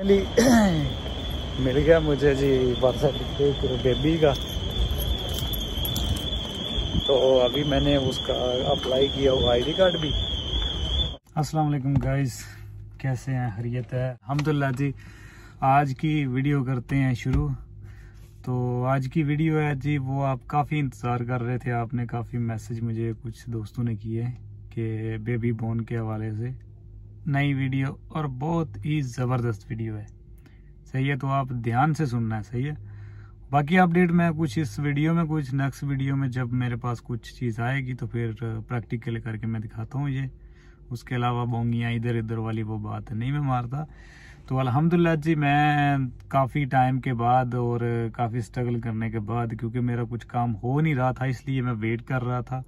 finally मिल गया मुझे जी birth certificate baby का तो अभी मैंने उसका अप्लाई किया हुआ आईडी कार्ड भी अस्सलाम वालेकुम गाइस कैसे हैं हरियत है अहमदुल्ला जी आज की वीडियो करते हैं शुरू तो आज की वीडियो है जी वो आप काफ़ी इंतज़ार कर रहे थे आपने काफ़ी मैसेज मुझे कुछ दोस्तों ने किए कि बेबी बोन के हवाले से नई वीडियो और बहुत ही ज़बरदस्त वीडियो है सही है तो आप ध्यान से सुनना है सही है बाकी अपडेट मैं कुछ इस वीडियो में कुछ नेक्स्ट वीडियो में जब मेरे पास कुछ चीज़ आएगी तो फिर प्रैक्टिकल करके मैं दिखाता हूँ ये उसके अलावा बोंगियाँ इधर इधर वाली वो बात नहीं मैं मारता तो अलहमदिल्ला जी मैं काफ़ी टाइम के बाद और काफ़ी स्ट्रगल करने के बाद क्योंकि मेरा कुछ काम हो नहीं रहा था इसलिए मैं वेट कर रहा था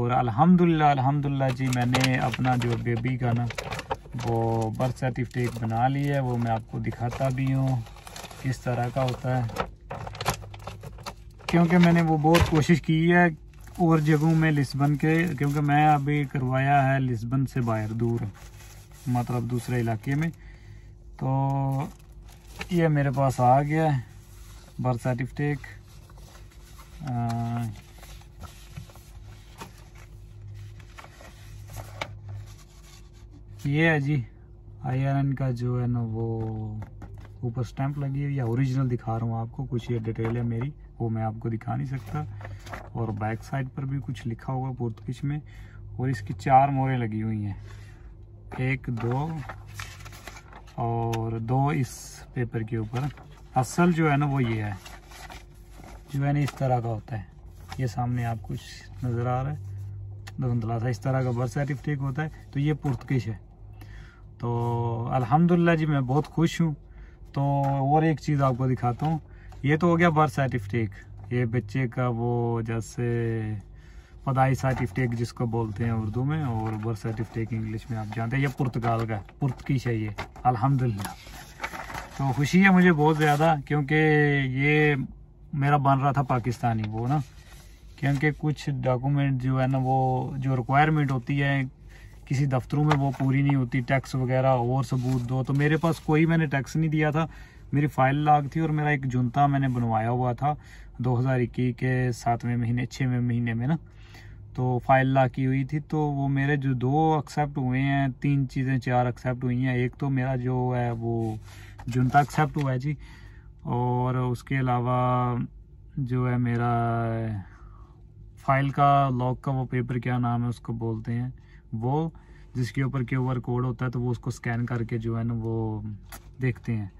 और अलहमदिल्ला अलहमदिल्ला जी मैंने अपना जो बेबी का ना वो बर्थ सर्टिफिकेट बना ली है वो मैं आपको दिखाता भी हूँ किस तरह का होता है क्योंकि मैंने वो बहुत कोशिश की है और जगहों में लिस्बन के क्योंकि मैं अभी करवाया है लिस्बन से बाहर दूर मतलब दूसरे इलाके में तो ये मेरे पास आ गया है बर्थ सर्टिफिकेट ये है जी एन का जो है ना वो ऊपर स्टैंप लगी हुई या ओरिजिनल दिखा रहा हूँ आपको कुछ ये डिटेल है मेरी वो मैं आपको दिखा नहीं सकता और बैक साइड पर भी कुछ लिखा होगा पुर्तगिज में और इसकी चार मोरें लगी हुई हैं एक दो और दो इस पेपर के ऊपर असल जो है ना वो ये है जो है ना इस तरह का होता है ये सामने आप कुछ नज़र आ रहा है धुंधला सा इस तरह का बर्थ सर्टिफिकेट होता है तो ये पुर्तगिज है तो अल्हम्दुलिल्लाह जी मैं बहुत खुश हूँ तो और एक चीज़ आपको दिखाता हूँ ये तो हो गया बर्थ सर्टिफिकेट ये बच्चे का वो जैसे पदाई सर्टिफिकेट जिसको बोलते हैं उर्दू में और बर्थ सर्टिफिकेट इंग्लिश में आप जानते हैं ये पुर्तगाल का पुर्तकीश है ये अलहमदिल्ला तो खुशी है मुझे बहुत ज़्यादा क्योंकि ये मेरा बन रहा था पाकिस्तानी वो ना क्योंकि कुछ डॉक्यूमेंट जो है ना वो जो रिक्वायरमेंट होती है किसी दफ्तरों में वो पूरी नहीं होती टैक्स वगैरह और सबूत दो तो मेरे पास कोई मैंने टैक्स नहीं दिया था मेरी फाइल लाग थी और मेरा एक जुनता मैंने बनवाया हुआ था दो के सातवें महीने छवें महीने में ना तो फाइल ला की हुई थी तो वो मेरे जो दो एक्सेप्ट हुए हैं तीन चीज़ें चार एक्सेप्ट हुई हैं एक तो मेरा जो है वो जुनता एक्सेप्ट हुआ है जी और उसके अलावा जो है मेरा फाइल का लॉक का वो पेपर क्या नाम है उसको बोलते हैं वो जिसके ऊपर क्यू आर कोड होता है तो वो उसको स्कैन करके जो है ना वो देखते हैं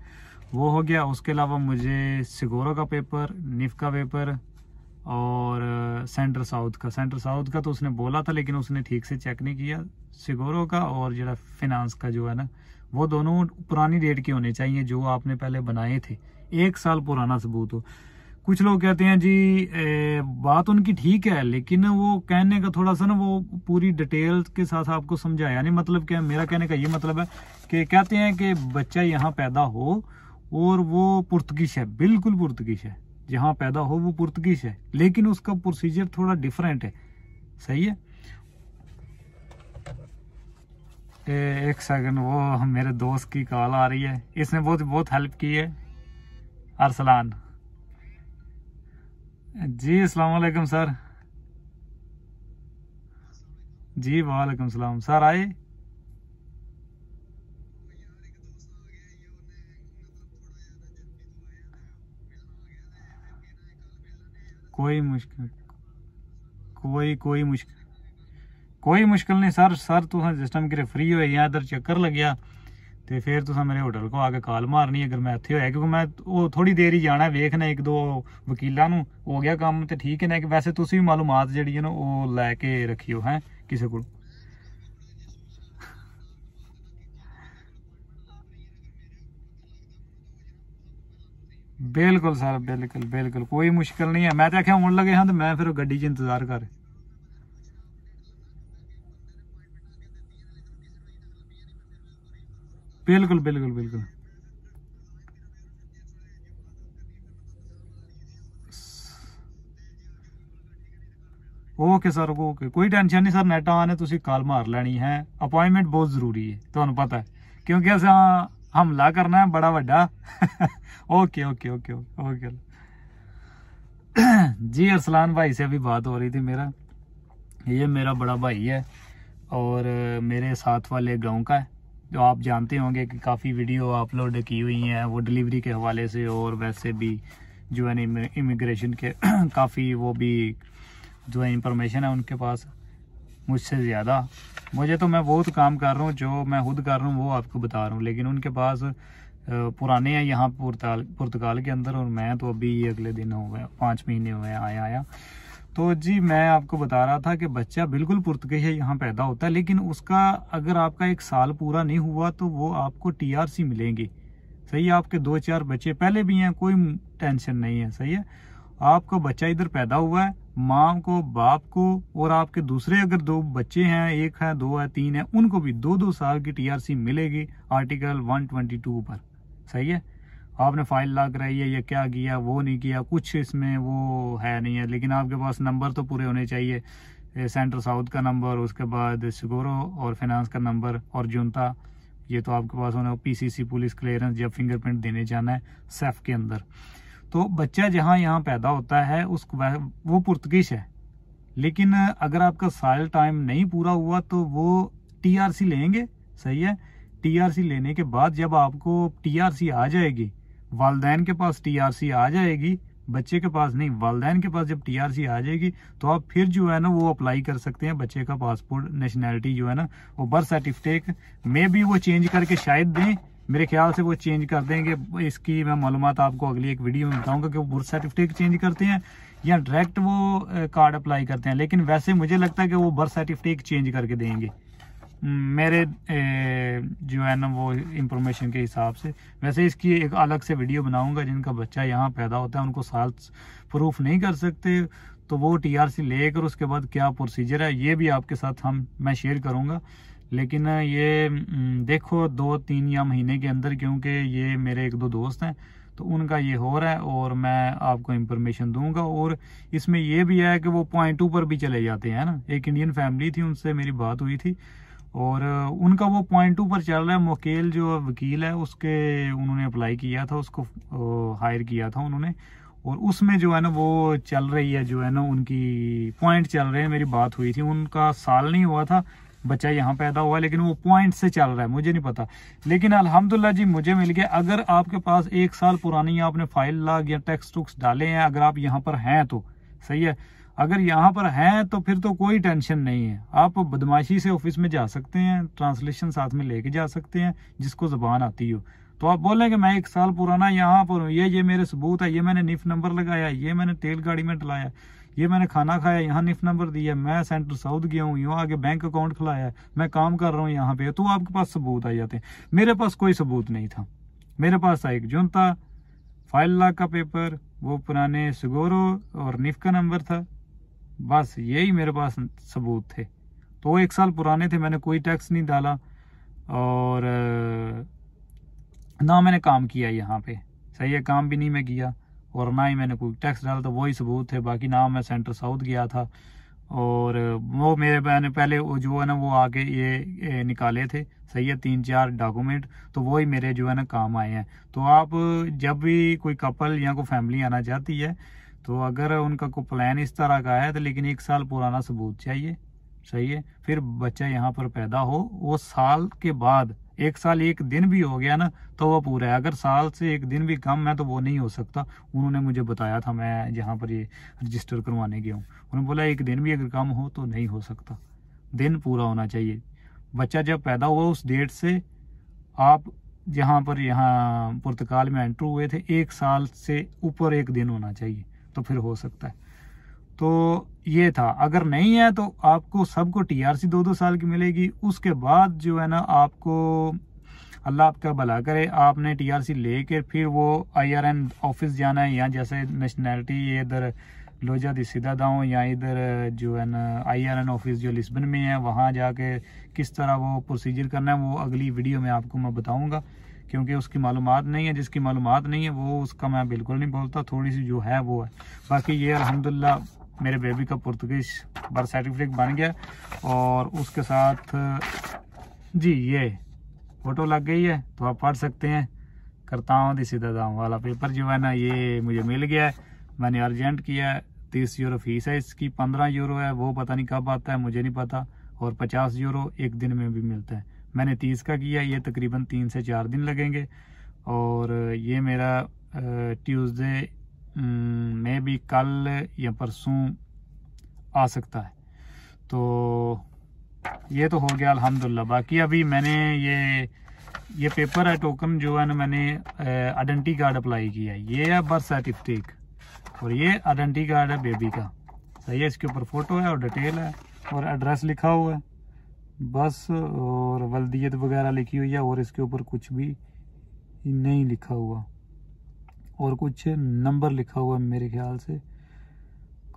वो हो गया उसके अलावा मुझे सिगोरा का पेपर निफ का पेपर और सेंटर साउथ का सेंटर साउथ का तो उसने बोला था लेकिन उसने ठीक से चेक नहीं किया सिगोरो का और जरा फिनांस का जो है ना वो दोनों पुरानी डेट के होने चाहिए जो आपने पहले बनाए थे एक साल पुराना सबूत हो कुछ लोग कहते हैं जी ए, बात उनकी ठीक है लेकिन वो कहने का थोड़ा सा ना वो पूरी डिटेल के साथ आपको समझाया नहीं मतलब क्या मेरा कहने का ये मतलब है कि कहते हैं कि बच्चा यहाँ पैदा हो और वो पुर्तगीश है बिल्कुल पुर्तगीश है जहाँ पैदा हो वो पुर्तगीश है लेकिन उसका प्रोसीजर थोड़ा डिफरेंट है सही है ए, एक सेकंड वो मेरे दोस्त की कॉल आ रही है इसने बहुत बहुत हेल्प की है अरसलान जी अलैक्म सर जी वालेकुम सलाम सर आए कोई मुश्किल कोई कोई मुश्किल कोई मुश्किल नहीं सर सर जिस टाइम कि फ्री या इधर चक्कर लग गया तो फिर तुम मेरे होटल को आकर कॉल मारनी अगर मैं इतने होया क्योंकि मैं वो थोड़ी देर ही जाना वेखना एक दो वकीलों हो गया काम तो ठीक है ना कि वैसे तुम भी मालूमात जी लैके रखियो है किसी को बिल्कुल सर बिल्कुल बिल्कुल कोई मुश्किल नहीं है मैं तो आख्या आने लगे हाँ तो मैं फिर गड्डी इंतजार कर बिल्कुल बिल्कुल बिल्कुल ओके सर ओके कोई टेंशन नहीं सर ਨੈਟਾਂ ਨੇ ਤੁਸੀਂ ਕਾਲ ਮਾਰ ਲੈਣੀ है ਅਪਾਇੰਟਮੈਂਟ ਬਹੁਤ है ਹੈ ਤੁਹਾਨੂੰ पता है क्योंकि ਅਸਾਂ हमला करना है बड़ा ਵੱਡਾ okay okay okay okay ji Arsalan भाई से अभी बात हो रही थी मेरा ये मेरा बड़ा भाई है और मेरे साथ वाले गांव का है जो तो आप जानते होंगे कि काफ़ी वीडियो अपलोड की हुई हैं वो डिलीवरी के हवाले से और वैसे भी जो है इमिग्रेशन के काफ़ी वो भी जो है इंफॉर्मेशन है उनके पास मुझसे ज़्यादा मुझे तो मैं बहुत काम कर रहा हूँ जो मैं खुद कर रहा हूँ वो आपको बता रहा हूँ लेकिन उनके पास पुराने हैं यहाँ पुर्तगाल पुर्तगाल के अंदर और मैं तो अभी अगले दिन हो गया पाँच महीने हुए आया आया तो जी मैं आपको बता रहा था कि बच्चा बिल्कुल पुर्तगेज है यहाँ पैदा होता है लेकिन उसका अगर आपका एक साल पूरा नहीं हुआ तो वो आपको टीआरसी मिलेंगी सही है आपके दो चार बच्चे पहले भी हैं कोई टेंशन नहीं है सही है आपका बच्चा इधर पैदा हुआ है माँ को बाप को और आपके दूसरे अगर दो बच्चे हैं एक है दो है तीन है उनको भी दो दो साल की सी मिलेगी आर्टिकल टू पर सही है आपने फाइल ला कराई है या क्या किया वो नहीं किया कुछ इसमें वो है नहीं है लेकिन आपके पास नंबर तो पूरे होने चाहिए सेंटर साउथ का नंबर उसके बाद सिगोरो और फिनांस का नंबर और जूनता ये तो आपके पास होना पीसीसी पुलिस क्लियरेंस या फिंगरप्रिंट देने जाना है सेफ के अंदर तो बच्चा जहाँ यहाँ पैदा होता है उस वो पुर्तगिश है लेकिन अगर आपका साल टाइम नहीं पूरा हुआ तो वो टीआरसी लेंगे सही है टीआरसी लेने के बाद जब आपको टीआरसी आ जाएगी वालदेन के पास टीआरसी आ जाएगी बच्चे के पास नहीं वालदेन के पास जब टीआरसी आ जाएगी तो आप फिर जो है ना वो अप्लाई कर सकते हैं बच्चे का पासपोर्ट नेशनैलिटी जो है ना वो बर्थ सर्टिफिकेट में भी वो चेंज करके शायद दें मेरे ख्याल से वो चेंज कर देंगे इसकी मैं मालूम आपको अगली एक वीडियो में बताऊंगा कि वो बर्थ सर्टिफिकेट चेंज करते हैं या डायरेक्ट वो कार्ड अप्लाई करते हैं लेकिन वैसे मुझे लगता है कि वो बर्थ सर्टिफिकेट चेंज करके देंगे मेरे जो है ना वो इंफॉर्मेशन के हिसाब से वैसे इसकी एक अलग से वीडियो बनाऊंगा जिनका बच्चा यहाँ पैदा होता है उनको साल प्रूफ नहीं कर सकते तो वो टीआरसी लेकर उसके बाद क्या प्रोसीजर है ये भी आपके साथ हम मैं शेयर करूँगा लेकिन ये देखो दो तीन या महीने के अंदर क्योंकि ये मेरे एक दो दोस्त हैं तो उनका ये हो रहा है और मैं आपको इंफॉर्मेशन दूंगा और इसमें यह भी है कि वो पॉइंट टू पर भी चले जाते हैं ना एक इंडियन फैमिली थी उनसे मेरी बात हुई थी और उनका वो पॉइंट टू पर चल रहा है मुकेल जो वकील है उसके उन्होंने अप्लाई किया था उसको हायर किया था उन्होंने और उसमें जो है ना वो चल रही है जो है ना उनकी पॉइंट चल रहे हैं मेरी बात हुई थी उनका साल नहीं हुआ था बच्चा यहाँ पैदा हुआ लेकिन वो पॉइंट से चल रहा है मुझे नहीं पता लेकिन अल्हम्दुलिल्लाह जी मुझे मिल गया अगर आपके पास एक साल पुरानी आपने फाइल लाग या टेक्स्ट बुक्स डाले हैं अगर आप यहाँ पर हैं तो सही है अगर यहाँ पर हैं तो फिर तो कोई टेंशन नहीं है आप बदमाशी से ऑफिस में जा सकते हैं ट्रांसलेशन साथ में लेके जा सकते हैं जिसको जबान आती हो तो आप बोल कि मैं एक साल पुराना यहाँ पर हूँ ये ये मेरे सबूत है ये मैंने निफ नंबर लगाया ये मैंने तेल गाड़ी में डलाया ये मैंने खाना खाया यहाँ निफ नंबर दिया मैं सेंटर साउथ गया हूँ यहाँ आगे बैंक अकाउंट खुलाया मैं काम कर रहा हूँ यहाँ पे तो आपके पास सबूत आ जाते हैं मेरे पास कोई सबूत नहीं था मेरे पास था एक जुन था फाइल लाख का पेपर वो पुराने सगोरो और निफ का नंबर था बस यही मेरे पास सबूत थे तो एक साल पुराने थे मैंने कोई टैक्स नहीं डाला और ना मैंने काम किया यहाँ पे सही है काम भी नहीं मैं किया और ना ही मैंने कोई टैक्स डाला तो वही सबूत थे बाकी ना मैं सेंटर साउथ गया था और वो मेरे मैंने पहले वो जो है ना वो आके ये निकाले थे सही है तीन चार डॉक्यूमेंट तो वही मेरे जो है ना काम आए हैं तो आप जब भी कोई कपल या कोई फैमिली आना चाहती है तो अगर उनका कोई प्लान इस तरह का है तो लेकिन एक साल पुराना सबूत चाहिए सही है फिर बच्चा यहाँ पर पैदा हो वो साल के बाद एक साल एक दिन भी हो गया ना तो वो पूरा है अगर साल से एक दिन भी कम है तो वो नहीं हो सकता उन्होंने मुझे बताया था मैं जहाँ पर ये रजिस्टर करवाने गया हूँ उन्होंने बोला एक दिन भी अगर कम हो तो नहीं हो सकता दिन पूरा होना चाहिए बच्चा जब पैदा हुआ उस डेट से आप जहाँ पर यहाँ पुर्तगाल में एंटर हुए थे एक साल से ऊपर एक दिन होना चाहिए तो फिर हो सकता है तो ये था अगर नहीं है तो आपको सबको टीआरसी दो दो साल की मिलेगी उसके बाद जो है ना आपको अल्लाह आपका भला करे आपने टीआरसी कर फिर वो आईआरएन ऑफिस जाना है या जैसे नेशनैलिटी ये इधर लोजा दी सीधा दाओ या इधर जो है ना आई आर एन ऑफिस जो लिस्बन में है वहाँ जाके किस तरह वो प्रोसीजर करना है वो अगली वीडियो में आपको मैं बताऊँगा क्योंकि उसकी मालूम नहीं है जिसकी मालूम नहीं है वो उसका मैं बिल्कुल नहीं बोलता थोड़ी सी जो है वो है बाकी ये अलहमदिल्ला मेरे बेबी का पुर्तगीज बर्थ सर्टिफिकेट बन गया और उसके साथ जी ये फोटो लग गई है तो आप पढ़ सकते हैं करता हूँ दिसी दादाओं वाला पेपर जो है ना ये मुझे मिल गया है मैंने अर्जेंट किया है तीस यूरो फीस है इसकी पंद्रह यूरो है वो पता नहीं कब आता है मुझे नहीं पता और पचास यूरो एक दिन में भी मिलता है मैंने तीस का किया ये तकरीबन तीन से चार दिन लगेंगे और ये मेरा ट्यूसडे में भी कल या परसों आ सकता है तो ये तो हो गया अल्हम्दुलिल्लाह बाकी अभी मैंने ये ये पेपर है टोकन जो है ना मैंने आइडेंटी कार्ड अप्लाई किया है ये है बर्थ सर्टिफिकेट और ये आइडेंटी कार्ड है बेबी का सही है इसके ऊपर फोटो है और डिटेल है और एड्रेस लिखा हुआ है बस और वल्दियत वगैरह लिखी हुई है और इसके ऊपर कुछ भी नहीं लिखा हुआ और कुछ नंबर लिखा हुआ मेरे ख्याल से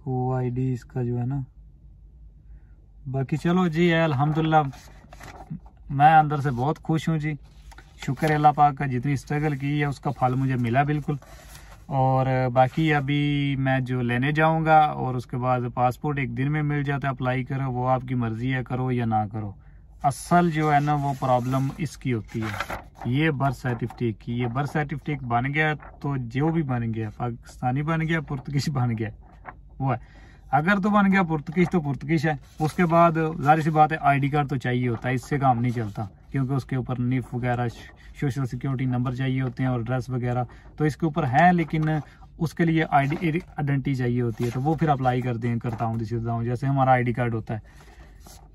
को आईडी इसका जो है ना बाकी चलो जी अल्हम्दुलिल्लाह मैं अंदर से बहुत खुश हूँ जी शुक्र अल्लाह पाक का जितनी स्ट्रगल की है उसका फल मुझे मिला बिल्कुल और बाकी अभी मैं जो लेने जाऊंगा और उसके बाद पासपोर्ट एक दिन में मिल जाता है अप्लाई करो वो आपकी मर्ज़ी है करो या ना करो असल जो है ना वो प्रॉब्लम इसकी होती है ये बर्थ सर्टिफिकेट की ये बर्थ सर्टिफिकेट बन गया तो जो भी बन गया पाकिस्तानी बन गया पुर्तगीज बन गया वो है अगर तो बन गया पुर्तगीज तो पुर्तगीज है उसके बाद जारी सी बात है आईडी कार्ड तो चाहिए होता है इससे काम नहीं चलता क्योंकि उसके ऊपर निफ वगैरह सोशल सिक्योरिटी नंबर चाहिए होते हैं और एड्रेस वगैरह तो इसके ऊपर है लेकिन उसके लिए आईडी आइडेंटिटी चाहिए होती है तो वो फिर अप्लाई करते हैं करता हूँ सीधा हूँ जैसे हमारा आईडी कार्ड होता है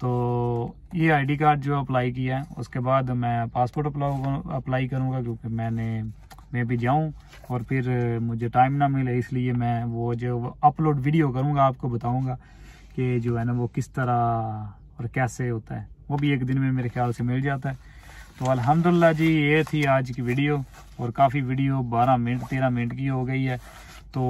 तो ये आईडी कार्ड जो अप्लाई किया है उसके बाद मैं पासपोर्ट अप्लाई करूँगा क्योंकि मैंने मैं भी जाऊँ और फिर मुझे टाइम ना मिले इसलिए मैं वो जो अपलोड वीडियो करूँगा आपको बताऊँगा कि जो है ना वो किस तरह और कैसे होता है वो भी एक दिन में मेरे ख्याल से मिल जाता है तो अलहमदिल्ला जी ये थी आज की वीडियो और काफ़ी वीडियो 12 मिनट 13 मिनट की हो गई है तो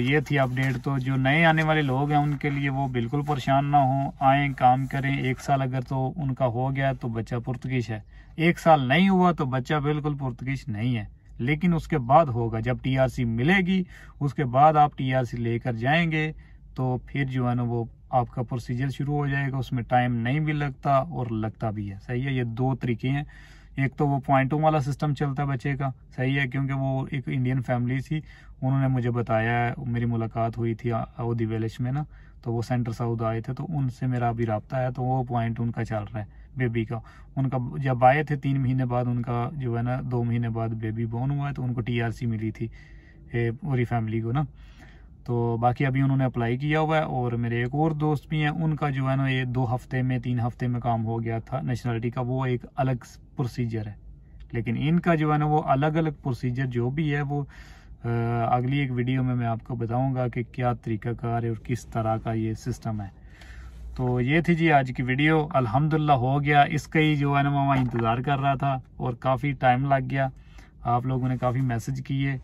ये थी अपडेट तो जो नए आने वाले लोग हैं उनके लिए वो बिल्कुल परेशान ना हो आए काम करें एक साल अगर तो उनका हो गया तो बच्चा पुर्तगीश है एक साल नहीं हुआ तो बच्चा बिल्कुल पुर्तगीश नहीं है लेकिन उसके बाद होगा जब टीआरसी मिलेगी उसके बाद आप टीआरसी लेकर जाएंगे तो फिर जो है ना वो आपका प्रोसीजर शुरू हो जाएगा उसमें टाइम नहीं भी लगता और लगता भी है सही है ये दो तरीके हैं एक तो वो पॉइंटों वाला सिस्टम चलता है बच्चे का सही है क्योंकि वो एक इंडियन फैमिली थी उन्होंने मुझे बताया मेरी मुलाकात हुई थी अवधि विलेज में ना तो वो सेंटर साउथ आए थे तो उनसे मेरा अभी रबता है तो वो पॉइंट उनका चल रहा है बेबी का उनका जब आए थे तीन महीने बाद उनका जो है ना दो महीने बाद बेबी बॉर्न हुआ है तो उनको टी मिली थी पूरी फैमिली को ना तो बाकी अभी उन्होंने अप्लाई किया हुआ है और मेरे एक और दोस्त भी हैं उनका जो है ना ये दो हफ्ते में तीन हफ्ते में काम हो गया था नेशनलिटी का वो एक अलग प्रोसीजर है लेकिन इनका जो है ना वो अलग अलग प्रोसीजर जो भी है वो अगली एक वीडियो में मैं आपको बताऊंगा कि क्या तरीकाकार है और किस तरह का ये सिस्टम है तो ये थी जी आज की वीडियो अलहमदिल्ला हो गया इसका ही जो है ना मैं इंतज़ार कर रहा था और काफ़ी टाइम लग गया आप लोगों ने काफ़ी मैसेज किए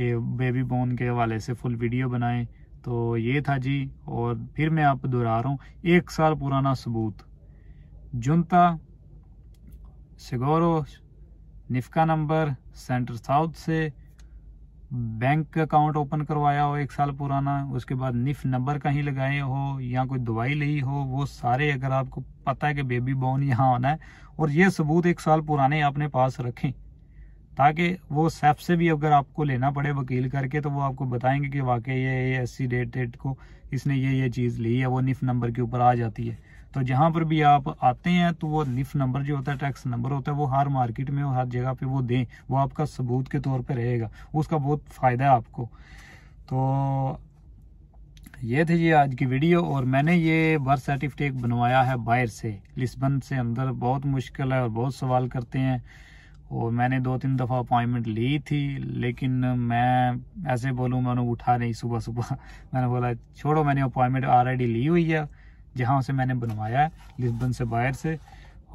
कि बेबी बोन के हवाले से फुल वीडियो बनाएं तो ये था जी और फिर मैं आप दोहरा रहा हूँ एक साल पुराना सबूत जुनता सिगोरो निफका नंबर सेंटर साउथ से बैंक अकाउंट ओपन करवाया हो एक साल पुराना उसके बाद निफ नंबर कहीं लगाए हो या कोई दवाई ली हो वो सारे अगर आपको पता है कि बेबी बॉर्न यहाँ आना है और ये सबूत एक साल पुराने अपने पास रखें ताकि वो सेफ से भी अगर आपको लेना पड़े वकील करके तो वो आपको बताएंगे कि वाकई ये ये एस सी डेट डेट को इसने ये ये चीज़ ली है वो निफ नंबर के ऊपर आ जाती है तो जहाँ पर भी आप आते हैं तो वो निफ नंबर जो होता है टैक्स नंबर होता है वो हर मार्केट में और हर जगह पर वो दें वो आपका सबूत के तौर पर रहेगा उसका बहुत फ़ायदा है आपको तो ये थे ये आज की वीडियो और मैंने ये बर्थ सर्टिफिकेट बनवाया है बाहर से लिस्बन से अंदर बहुत मुश्किल है और बहुत सवाल करते हैं और मैंने दो तीन दफ़ा अपॉइंटमेंट ली थी लेकिन मैं ऐसे बोलूँ उन्होंने उठा नहीं सुबह सुबह मैंने बोला छोड़ो मैंने अपॉइंटमेंट ऑलरेडी ली हुई है जहाँ से मैंने बनवाया है लिस्बन से बाहर से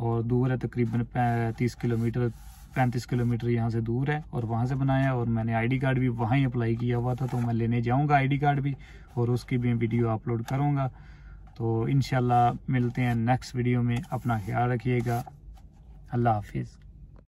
और दूर है तकरीबन तीस किलोमीटर पैंतीस किलोमीटर यहाँ से दूर है और वहाँ से बनाया और मैंने आईडी कार्ड भी वहाँ ही अप्लाई किया हुआ था तो मैं लेने जाऊँगा आईडी कार्ड भी और उसकी भी वीडियो अपलोड करूँगा तो इन मिलते हैं नेक्स्ट वीडियो में अपना ख्याल रखिएगा अल्लाह हाफिज़